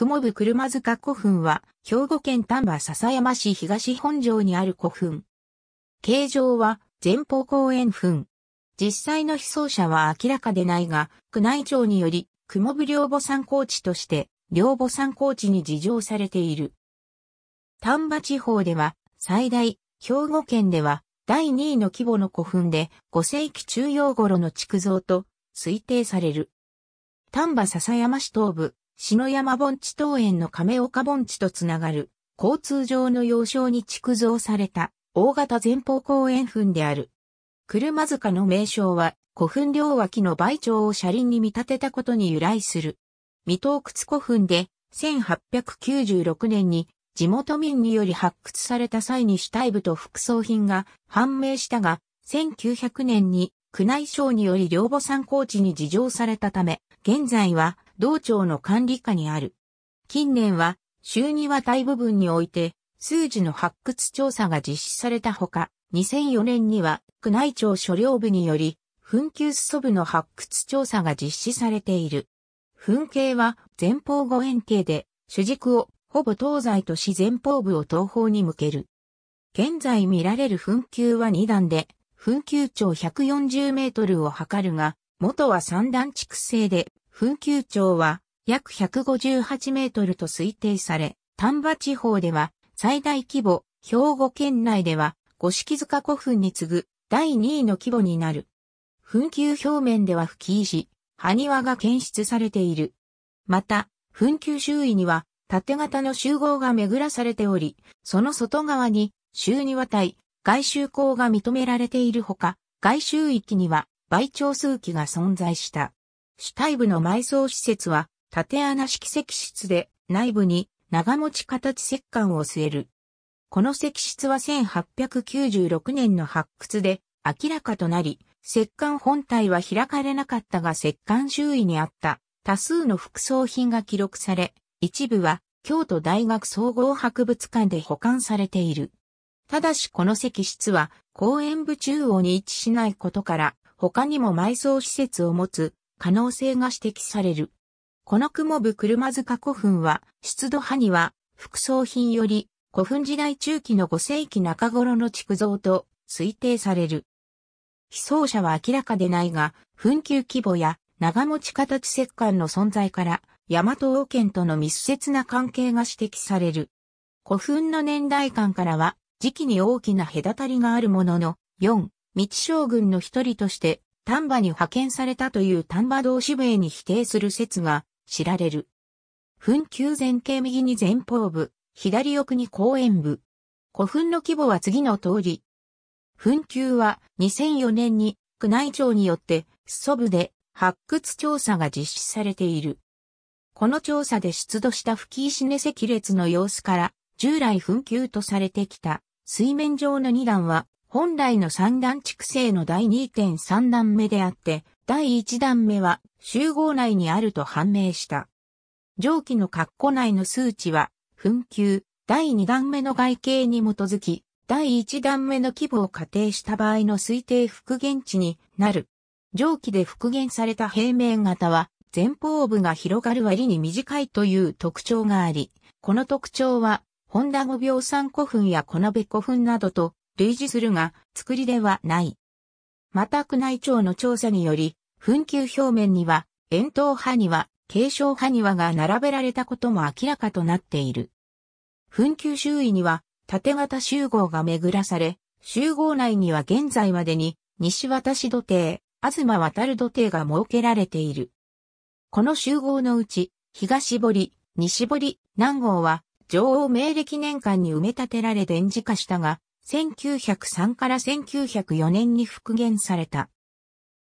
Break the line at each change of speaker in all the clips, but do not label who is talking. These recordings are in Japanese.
雲部車塚古墳は、兵庫県丹波篠山市東本城にある古墳。形状は、前方後円墳。実際の被葬者は明らかでないが、宮内庁により、雲部両母参考地として、両母参考地に事情されている。丹波地方では、最大、兵庫県では、第2位の規模の古墳で、5世紀中央頃の築造と推定される。丹波篠山市東部、篠山盆地東園の亀岡盆地とつながる、交通上の要衝に築造された、大型前方公園墳である。車塚の名称は、古墳両脇の倍長を車輪に見立てたことに由来する。未洞窟古墳で、1896年に地元民により発掘された際に主体部と副葬品が判明したが、1900年に宮内省により両母参考地に事情されたため、現在は道庁の管理下にある。近年は、週には大部分において、数字の発掘調査が実施されたほか、2004年には、区内庁所領部により、墳丘裾部の発掘調査が実施されている。墳形は前方後円形で、主軸をほぼ東西とし前方部を東方に向ける。現在見られる墳丘は2段で、墳丘長140メートルを測るが、元は3段築成で、墳丘町は約158メートルと推定され、丹波地方では最大規模、兵庫県内では五色塚古墳に次ぐ第2位の規模になる。墳丘表面では吹石、埴輪が検出されている。また、墳丘周囲には縦型の集合が巡らされており、その外側に周二渡い、外周口が認められているほか、外周域には倍長数機が存在した。主体部の埋葬施設は、縦穴式石室で、内部に長持ち形石棺を据える。この石室は1896年の発掘で明らかとなり、石棺本体は開かれなかったが石棺周囲にあった多数の副葬品が記録され、一部は京都大学総合博物館で保管されている。ただしこの石室は公園部中央に位置しないことから、他にも埋葬施設を持つ可能性が指摘される。この雲部車塚古墳は、出土派には、副葬品より、古墳時代中期の5世紀中頃の築造と推定される。被葬者は明らかでないが、墳丘規模や長持ち形石棺の存在から、大和王権との密接な関係が指摘される。古墳の年代間からは、時期に大きな隔たりがあるものの、4、道将軍の一人として、丹波に派遣されたという丹波同士部衛に否定する説が知られる。墳丘前景右に前方部、左奥に公園部。古墳の規模は次の通り。墳丘は2004年に宮内庁によって裾部で発掘調査が実施されている。この調査で出土した吹石根石列の様子から従来墳丘とされてきた水面上の2段は本来の三段畜生の第2.3段目であって、第1段目は集合内にあると判明した。上記の括弧内の数値は、紛糾、第2段目の外形に基づき、第1段目の規模を仮定した場合の推定復元値になる。上記で復元された平面型は、前方部が広がる割に短いという特徴があり、この特徴は、本田五秒三古墳や小鍋古墳などと類似するが、作りではない。また宮内庁の調査により、紛糾表面には、円筒派には、継承派にはが並べられたことも明らかとなっている。紛糾周囲には、縦型集合が巡らされ、集合内には現在までに、西渡し土邸、東渡る土手が設けられている。この集合のうち、東堀、西堀、南郷は、女王明暦年間に埋め立てられ電磁化したが、1903から1904年に復元された。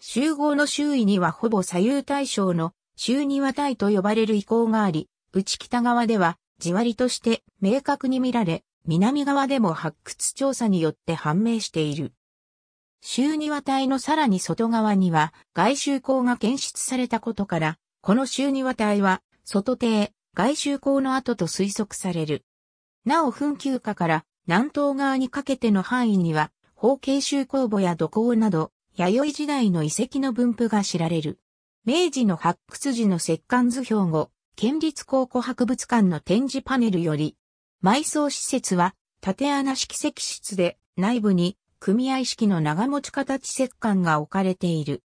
集合の周囲にはほぼ左右対称の周庭体と呼ばれる遺構があり、内北側では地割りとして明確に見られ、南側でも発掘調査によって判明している。周庭体のさらに外側には外周口が検出されたことから、この周庭体は外底、外周口の跡と推測される。なお紛糾下から南東側にかけての範囲には、方形州工墓や土工など、弥生時代の遺跡の分布が知られる。明治の発掘時の石棺図表後、県立考古博物館の展示パネルより、埋葬施設は、縦穴式石室で、内部に、組合式の長持ち形石棺が置かれている。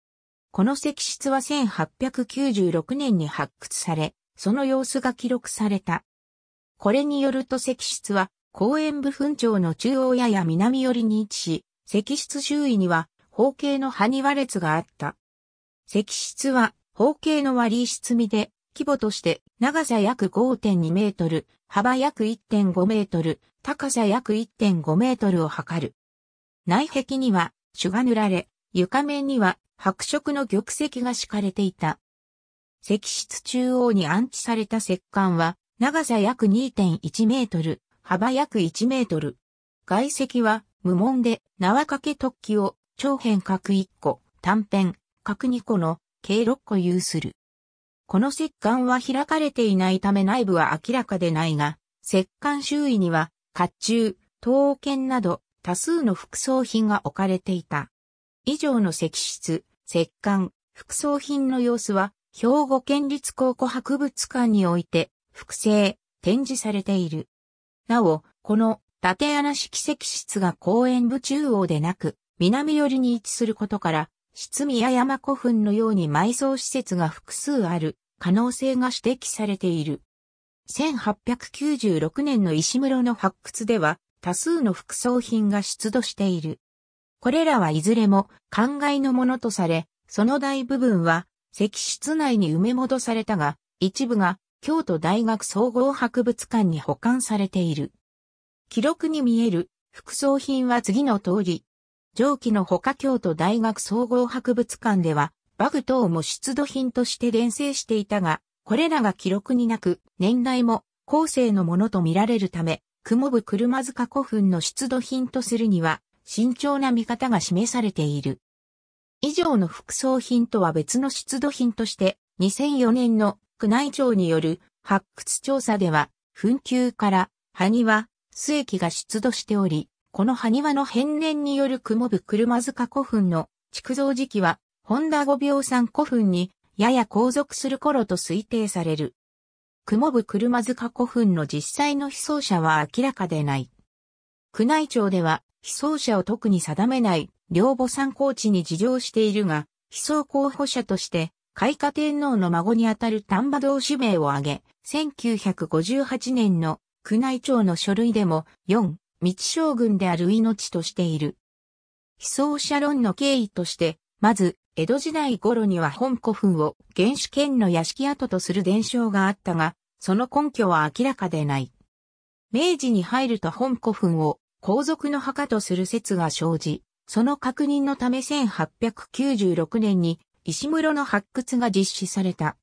この石室は1896年に発掘され、その様子が記録された。これによると石室は公園部分町の中央やや南寄りに位置し、石室周囲には方形の埴輪列があった。石室は方形の割り室みで、規模として長さ約5.2メートル、幅約1.5メートル、高さ約1.5メートルを測る。内壁には朱が塗られ、床面には白色の玉石が敷かれていた。石室中央に安置された石棺は長さ約2.1メートル、幅約1メートル。外壁は無門で縄掛け突起を長辺角1個、短辺角2個の計6個有する。この石棺は開かれていないため内部は明らかでないが、石棺周囲には甲冑、刀剣など多数の副葬品が置かれていた。以上の石室、石棺、副葬品の様子は兵庫県立考古博物館において複製、展示されている。なお、この縦穴式石室が公園部中央でなく、南寄りに位置することから、室宮山古墳のように埋葬施設が複数ある可能性が指摘されている。1896年の石室の発掘では多数の副葬品が出土している。これらはいずれも灌漑のものとされ、その大部分は石室内に埋め戻されたが、一部が京都大学総合博物館に保管されている。記録に見える副葬品は次の通り。上記のほか京都大学総合博物館では、バグ等も出土品として連成していたが、これらが記録になく、年代も後世のものと見られるため、雲部車塚古墳の出土品とするには、慎重な見方が示されている。以上の副葬品とは別の出土品として、2004年の宮内庁による発掘調査では、墳丘から埴輪、水液が出土しており、この埴輪の変年による雲部車塚古墳の築造時期は、本田五病山古墳にやや後続する頃と推定される。雲部車塚古墳の実際の被葬者は明らかでない。宮内庁では、被葬者を特に定めない、両母参考地に事情しているが、被葬候補者として、開化天皇の孫にあたる丹波道氏名を挙げ、1958年の宮内庁の書類でも4、道将軍である命としている。被葬者論の経緯として、まず、江戸時代頃には本古墳を原始圏の屋敷跡とする伝承があったが、その根拠は明らかでない。明治に入ると本古墳を皇族の墓とする説が生じ、その確認のため1896年に石室の発掘が実施された。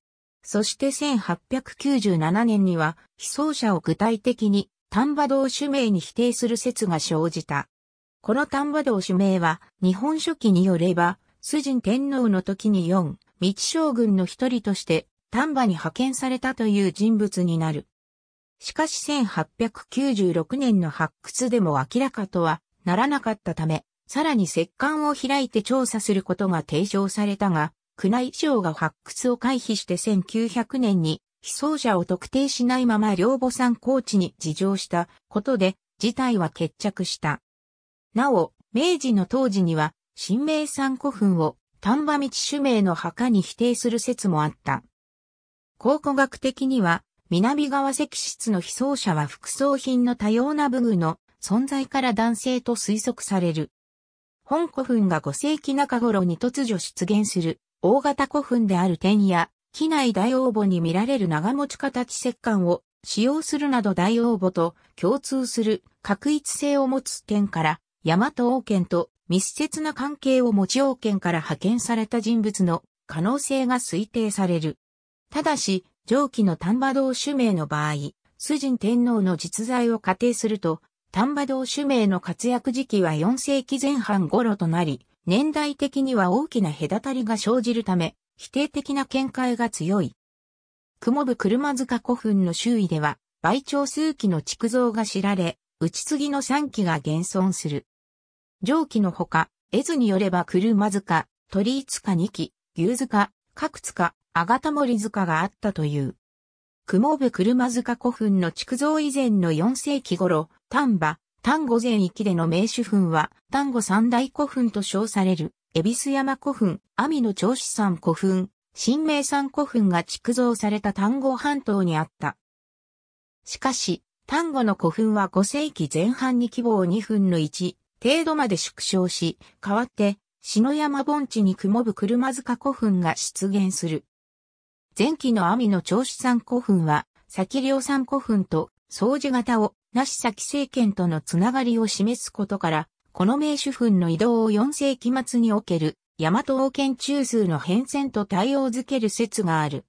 そして1897年には、被葬者を具体的に丹波道主名に否定する説が生じた。この丹波道主名は、日本書紀によれば、崇神天皇の時に4、道将軍の一人として、丹波に派遣されたという人物になる。しかし1896年の発掘でも明らかとはならなかったため、さらに石棺を開いて調査することが提唱されたが、宮内省が発掘を回避して1900年に被葬者を特定しないまま両母山高地に事情したことで事態は決着した。なお、明治の当時には、新名山古墳を丹波道主名の墓に否定する説もあった。考古学的には、南側石室の被葬者は副葬品の多様な武具の存在から男性と推測される。本古墳が5世紀中頃に突如出現する大型古墳である天や、機内大応募に見られる長持ち形石棺を使用するなど大応募と共通する確一性を持つ点から、大和王権と密接な関係を持ち王権から派遣された人物の可能性が推定される。ただし、上記の丹波道主名の場合、崇神天皇の実在を仮定すると、丹波道主名の活躍時期は4世紀前半頃となり、年代的には大きな隔たりが生じるため、否定的な見解が強い。雲部車塚古墳の周囲では、倍長数期の築造が知られ、打ち継ぎの3期が現存する。上記のほか、絵図によれば車塚、鳥塚2期、牛塚、角塚、あがた森塚があったという。雲部車塚古墳の築造以前の4世紀頃、丹波、丹後全域での名手墳は、丹後三大古墳と称される、恵比寿山古墳、網野長子山古墳、新名山古墳が築造された丹後半島にあった。しかし、丹後の古墳は5世紀前半に規模を2分の1程度まで縮小し、代わって、篠山盆地に雲ぶ車塚古墳が出現する。前期の網野長子山古墳は、先良山古墳と、掃除型をなしサ政権とのつながりを示すことから、この名手墳の移動を4世紀末における、大和王権中枢の変遷と対応づける説がある。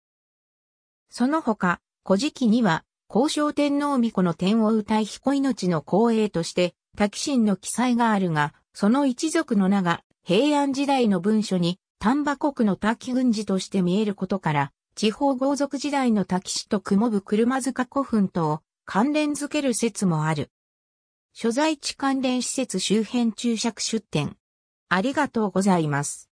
その他、古事記には、交渉天皇巫女の天を歌い彦命の光栄として、滝神の記載があるが、その一族の名が、平安時代の文書に、丹波国の滝軍事として見えることから、地方豪族時代の滝氏と雲部車塚古墳とを関連づける説もある。所在地関連施設周辺注釈出店。ありがとうございます。